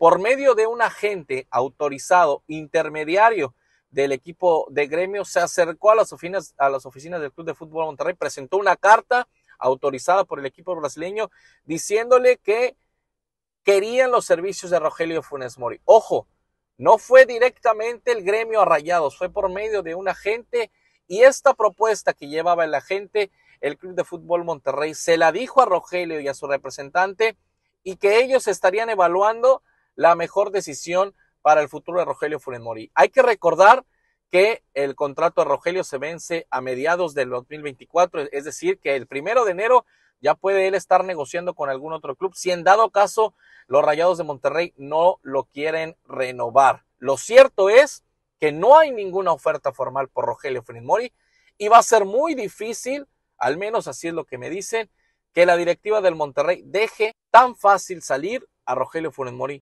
por medio de un agente autorizado intermediario del equipo de gremio, se acercó a las, oficinas, a las oficinas del Club de Fútbol Monterrey, presentó una carta autorizada por el equipo brasileño diciéndole que querían los servicios de Rogelio Funes Mori. Ojo, no fue directamente el gremio a Rayados, fue por medio de un agente y esta propuesta que llevaba el agente, el Club de Fútbol Monterrey, se la dijo a Rogelio y a su representante y que ellos estarían evaluando la mejor decisión para el futuro de Rogelio Funes Hay que recordar que el contrato de Rogelio se vence a mediados del 2024, es decir, que el primero de enero ya puede él estar negociando con algún otro club si en dado caso los Rayados de Monterrey no lo quieren renovar. Lo cierto es que no hay ninguna oferta formal por Rogelio Funes Mori y va a ser muy difícil, al menos así es lo que me dicen, que la directiva del Monterrey deje tan fácil salir a Rogelio Funes